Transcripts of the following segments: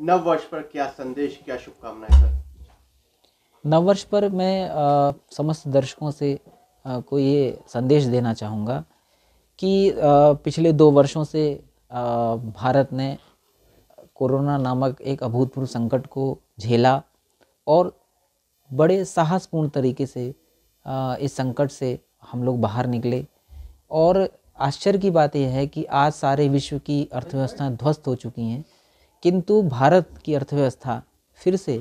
नव वर्ष पर क्या संदेश क्या शुभकामनाएं सर नव वर्ष पर मैं आ, समस्त दर्शकों से आ, को ये संदेश देना चाहूँगा कि आ, पिछले दो वर्षों से आ, भारत ने कोरोना नामक एक अभूतपूर्व संकट को झेला और बड़े साहसपूर्ण तरीके से आ, इस संकट से हम लोग बाहर निकले और आश्चर्य की बात यह है कि आज सारे विश्व की अर्थव्यवस्थाएं ध्वस्त हो चुकी हैं किंतु भारत की अर्थव्यवस्था फिर से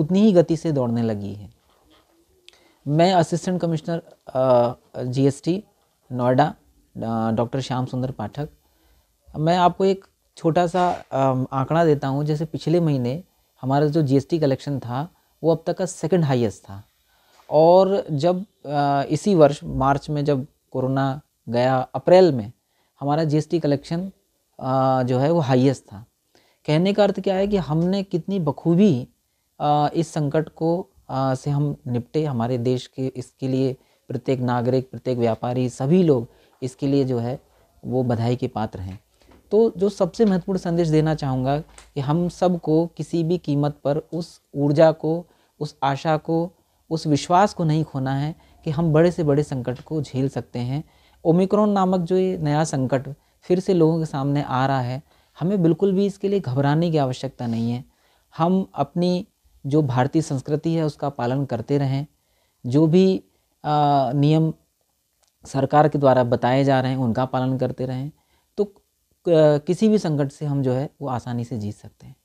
उतनी ही गति से दौड़ने लगी है मैं assistant commissioner GST Noida doctor Shyam Sundar Pathak मैं आपको एक छोटा सा आंकड़ा देता हूँ जैसे पिछले महीने हमारा जो जीएसटी कलेक्शन था वो अब तक का सेकंड हाईएस्ट था और जब इसी वर्ष मार्च में जब कोरोना गया अप्रैल में हमारा जीएसटी कलेक्शन जो है वो हाईएस्ट था कहने का अर्थ क्या है कि हमने कितनी बखूबी इस संकट को से हम निपटे हमारे देश के इसके लिए प्रत्येक नागरिक प्रत्येक व्यापारी सभी लोग इसके लिए जो है वो बधाई के पात्र हैं तो जो सबसे महत्वपूर्ण संदेश देना चाहूँगा कि हम सबको किसी भी कीमत पर उस ऊर्जा को उस आशा को उस विश्वास को नहीं खोना है कि हम बड़े से बड़े संकट को झेल सकते हैं ओमिक्रॉन नामक जो ये नया संकट फिर से लोगों के सामने आ रहा है हमें बिल्कुल भी इसके लिए घबराने की आवश्यकता नहीं है हम अपनी जो भारतीय संस्कृति है उसका पालन करते रहें जो भी आ, नियम सरकार के द्वारा बताए जा रहे हैं उनका पालन करते रहें तो किसी भी संकट से हम जो है वो आसानी से जीत सकते हैं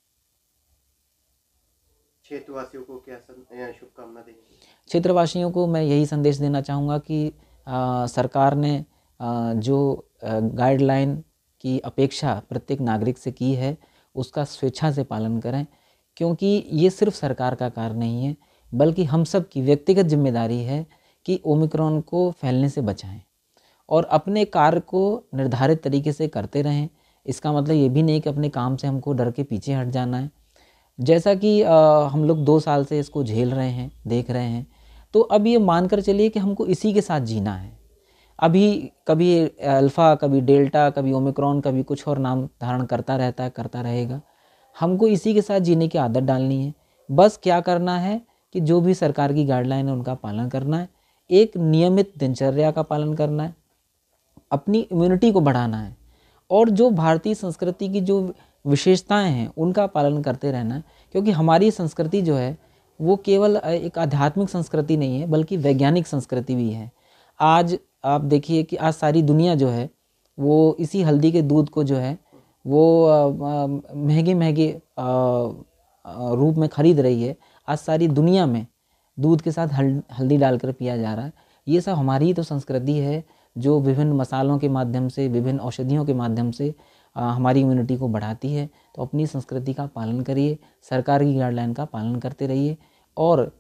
क्षेत्रवासियों को क्या शुभकामना देंगे क्षेत्रवासियों को मैं यही संदेश देना चाहूँगा कि आ, सरकार ने आ, जो गाइडलाइन की अपेक्षा प्रत्येक नागरिक से की है उसका स्वेच्छा से पालन करें क्योंकि ये सिर्फ सरकार का कार्य नहीं है बल्कि हम सब की व्यक्तिगत जिम्मेदारी है कि ओमिक्रॉन को फैलने से बचाएं और अपने कार्य को निर्धारित तरीके से करते रहें इसका मतलब ये भी नहीं कि अपने काम से हमको डर के पीछे हट जाना है जैसा कि आ, हम लोग दो साल से इसको झेल रहे हैं देख रहे हैं तो अब ये मान कर चलिए कि हमको इसी के साथ जीना है अभी कभी अल्फ़ा कभी डेल्टा कभी ओमिक्रॉन कभी कुछ और नाम धारण करता रहता है करता रहेगा हमको इसी के साथ जीने की आदत डालनी है बस क्या करना है कि जो भी सरकार की गाइडलाइन है उनका पालन करना है एक नियमित दिनचर्या का पालन करना है अपनी इम्यूनिटी को बढ़ाना है और जो भारतीय संस्कृति की जो विशेषताएं हैं उनका पालन करते रहना है क्योंकि हमारी संस्कृति जो है वो केवल एक आध्यात्मिक संस्कृति नहीं है बल्कि वैज्ञानिक संस्कृति भी है आज आप देखिए कि आज सारी दुनिया जो है वो इसी हल्दी के दूध को जो है वो महंगे महंगे रूप में ख़रीद रही है आज सारी दुनिया में दूध के साथ हल, हल्दी डालकर पिया जा रहा है ये सब हमारी तो संस्कृति है जो विभिन्न मसालों के माध्यम से विभिन्न औषधियों के माध्यम से आ, हमारी इम्यूनिटी को बढ़ाती है तो अपनी संस्कृति का पालन करिए सरकार की गाइडलाइन का पालन करते रहिए और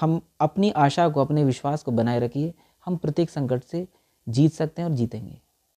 हम अपनी आशा को अपने विश्वास को बनाए रखिए हम प्रत्येक संकट से जीत सकते हैं और जीतेंगे